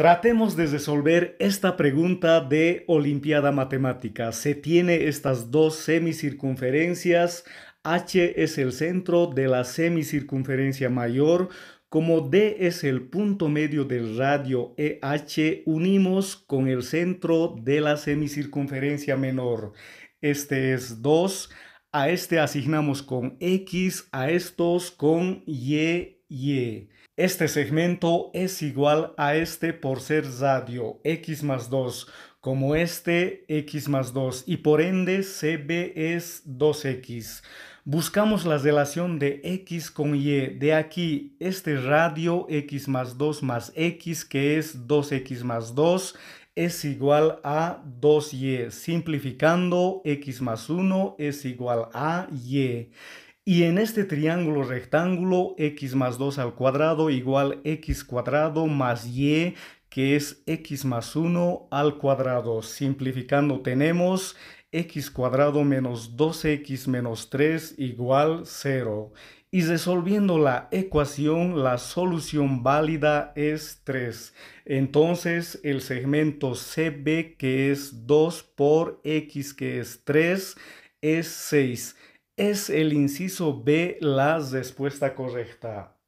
Tratemos de resolver esta pregunta de Olimpiada Matemática. Se tiene estas dos semicircunferencias. H es el centro de la semicircunferencia mayor. Como D es el punto medio del radio EH, unimos con el centro de la semicircunferencia menor. Este es 2. A este asignamos con X, a estos con Y y. Este segmento es igual a este por ser radio X más 2, como este X más 2, y por ende CB es 2X. Buscamos la relación de X con Y, de aquí este radio X más 2 más X, que es 2X más 2, es igual a 2Y. Simplificando, X más 1 es igual a Y. Y en este triángulo rectángulo, x más 2 al cuadrado igual x cuadrado más y, que es x más 1 al cuadrado. Simplificando tenemos x cuadrado menos 2x menos 3 igual 0. Y resolviendo la ecuación, la solución válida es 3. Entonces el segmento CB que es 2 por x que es 3 es 6 es el inciso B la respuesta correcta.